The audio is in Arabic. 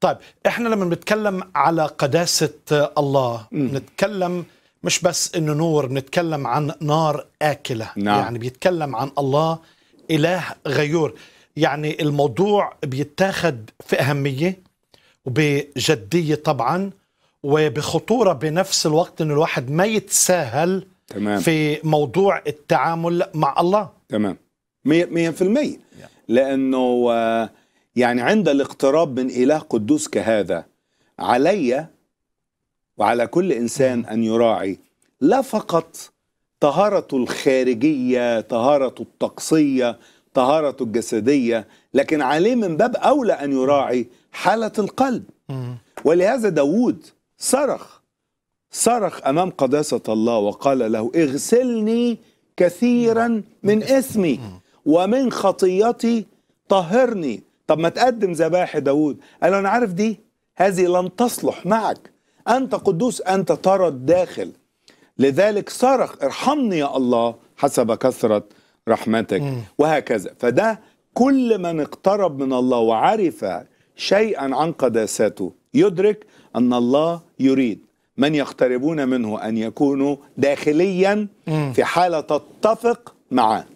طيب احنا لما بنتكلم على قداسه آه، الله بنتكلم مش بس انه نور بنتكلم عن نار اكله نعم. يعني بيتكلم عن الله اله غيور يعني الموضوع بيتاخد في اهميه وبجديه طبعا وبخطوره بنفس الوقت ان الواحد ما يتساهل تمام. في موضوع التعامل مع الله تمام 100% لانه آه، يعني عند الاقتراب من إله قدوس كهذا علي وعلى كل إنسان أن يراعي لا فقط طهارة الخارجية طهارة الطقسية طهارة الجسدية لكن عليه من باب أولى أن يراعي حالة القلب ولهذا داود صرخ صرخ أمام قداسة الله وقال له اغسلني كثيرا من إثمي ومن خطيتي طهرني طب ما تقدم ذبائح داوود قال له انا عارف دي هذه لن تصلح معك انت قدوس انت ترى الداخل لذلك صرخ ارحمني يا الله حسب كثره رحمتك م. وهكذا فده كل من اقترب من الله وعرف شيئا عن قداسته يدرك ان الله يريد من يقتربون منه ان يكونوا داخليا في حاله تتفق معه